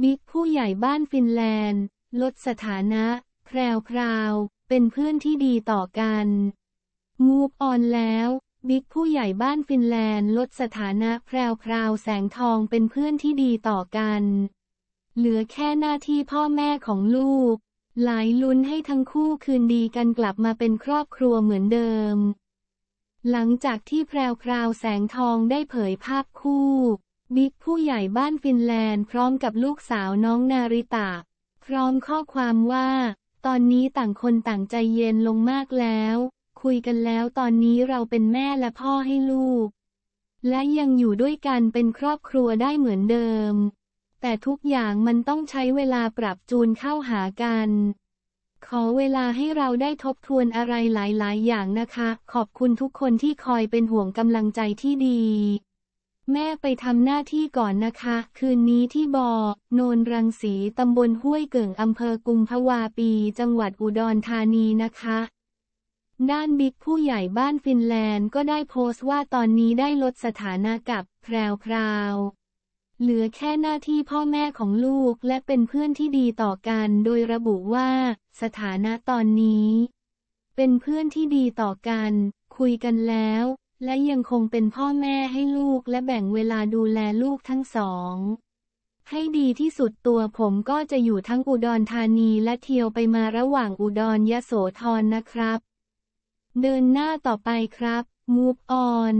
บิ๊กผู้ใหญ่บ้านฟินแลนด์ ลดสถานะแพรวพราว เป็นเพื่อนที่ดีต่อกันมูฟออนแล้ว บิ๊กผู้ใหญ่บ้านฟินแลนด์ลดสถานะแพรวพราวแสงทองเป็นเพื่อนที่ดีต่อกัน เหลือแค่หน้าที่พ่อแม่ของลูกหลายลุ้นให้ทั้งคู่คืนดีกันกลับมาเป็นครอบครัวเหมือนเดิม หลังจากที่แพรวพราวแสงทองได้เผยภาพคู่บิ๊กผู้ใหญ่บ้านฟินแลนด์พร้อมกับลูกสาวน้องนาริตะ พร้อมข้อความว่า ตอนนี้ต่างคนต่างใจเย็นลงมากแล้ว คุยกันแล้วตอนนี้เราเป็นแม่และพ่อให้ลูก และยังอยู่ด้วยกันเป็นครอบครัวได้เหมือนเดิม แต่ทุกอย่างมันต้องใช้เวลาปรับจูนเข้าหากัน ขอเวลาให้เราได้ทบทวนอะไรหลายๆ อย่างนะคะ ขอบคุณทุกคนที่คอยเป็นห่วงกำลังใจที่ดีแม่ไปทำหน้าที่ก่อนนะคะ คืนนี้ที่บอโนนรังสีตำบลห้วยเก่งอำเภอกุมภาวาปี จังหวัดอุดรธานีนะคะ ด้านบิ๊กผู้ใหญ่บ้านฟินแลนด์ก็ได้โพสต์ว่าตอนนี้ได้ลดสถานะกับแพรวพราวเหลือแค่หน้าที่พ่อแม่ของลูกและเป็นเพื่อนที่ดีต่อกันโดยระบุว่าสถานะตอนนี้ เป็นเพื่อนที่ดีต่อกันคุยกันแล้วและยังคงเป็นพ่อแม่ให้ลูกและแบ่งเวลาดูแลลูกทั้งสอง ให้ดีที่สุดตัวผมก็จะอยู่ทั้งอุดรธานีและเที่ยวไปมาระหว่างอุดรยโสธรนะครับ เดินหน้าต่อไปครับมูฟออน